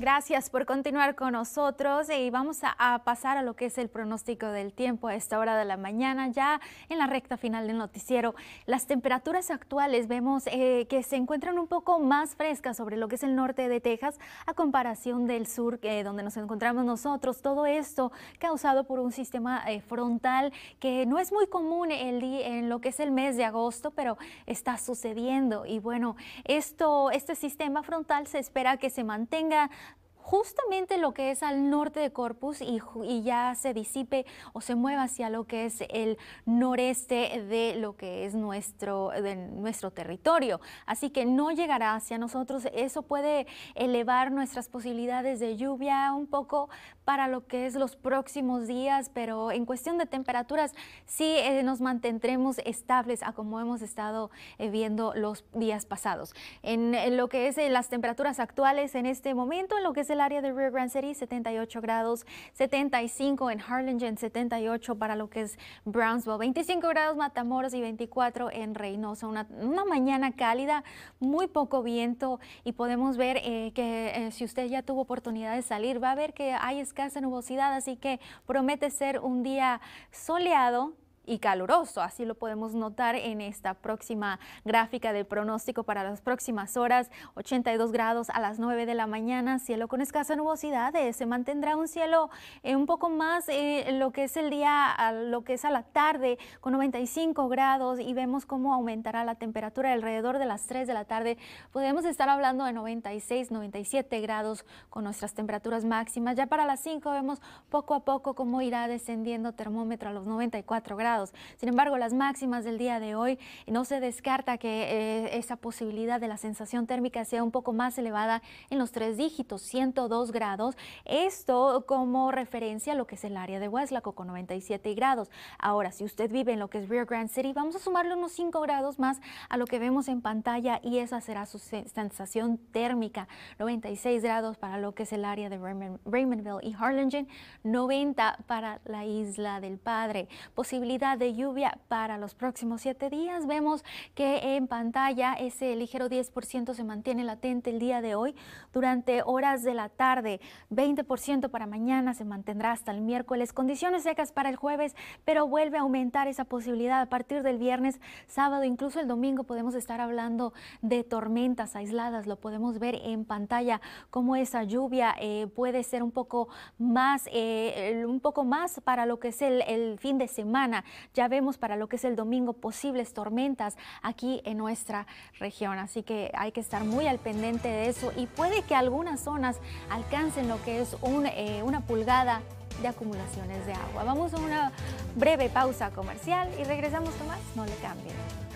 Gracias por continuar con nosotros y vamos a, pasar a lo que es el pronóstico del tiempo a esta hora de la mañana, ya en la recta final del noticiero. Las temperaturas actuales vemos eh, que se encuentran un poco más frescas sobre lo que es el norte de Texas a comparación del sur eh, donde nos encontramos nosotros. Todo esto causado por un sistema eh, frontal que no es muy común el, en lo que es el mes de agosto, pero está sucediendo. Y bueno, esto, este sistema frontal se espera que se mantenga justamente lo que es al norte de Corpus y, ya se disipe o se mueva hacia lo que es el noreste de lo que es nuestro, de nuestro territorio. Así que no llegará hacia nosotros. Eso puede elevar nuestras posibilidades de lluvia un poco para lo que es los próximos días, pero en cuestión de temperaturas sí eh, nos mantendremos estables a como hemos estado eh, viendo los días pasados. En, lo que es eh, las temperaturas actuales en este momento, en lo que es el área de Rio Grande City, 78 grados, 75 en Harlingen, 78 para lo que es Brownsville, 25 grados Matamoros y 24 en Reynosa. Una, mañana cálida, muy poco viento y podemos ver eh, que eh, si usted ya tuvo oportunidad de salir, va a ver que hay escasa nubosidad, así que promete ser un día soleado y caluroso. Así lo podemos notar en esta próxima gráfica de pronóstico para las próximas horas. 82 grados a las 9 de la mañana, cielo con escasa nubosidad. Eh, se mantendrá un cielo eh, un poco más eh, lo que es el día, lo que es a la tarde, con 95 grados y vemos cómo aumentará la temperatura alrededor de las 3 de la tarde. Podemos estar hablando de 96, 97 grados con nuestras temperaturas máximas. Ya para las 5 vemos poco a poco cómo irá descendiendo termómetro a los 94 grados sin embargo, las máximas del día de hoy no se descarta que eh, esa posibilidad de la sensación térmica sea un poco más elevada en los tres dígitos, 102 grados. Esto como referencia a lo que es el área de Hueslaco con 97 grados. Ahora, si usted vive en lo que es Rio Grande City, vamos a sumarle unos 5 grados más a lo que vemos en pantalla y esa será su sensación térmica. 96 grados para lo que es el área de Raymondville y Harlingen, 90 para la Isla del Padre. Posibilidad de lluvia para los próximos siete días. Vemos que en pantalla ese ligero 10% se mantiene latente el día de hoy durante horas de la tarde, 20% para mañana se mantendrá hasta el miércoles, condiciones secas para el jueves, pero vuelve a aumentar esa posibilidad a partir del viernes, sábado, incluso el domingo podemos estar hablando de tormentas aisladas, lo podemos ver en pantalla cómo esa lluvia eh, puede ser un poco más, eh, un poco más para lo que es el fin de semana. Ya vemos para lo que es el domingo posibles tormentas aquí en nuestra región, así que hay que estar muy al pendiente de eso y puede que algunas zonas alcancen lo que es eh, una pulgada de acumulaciones de agua. Vamos a una breve pausa comercial y regresamos tomás, no le cambien.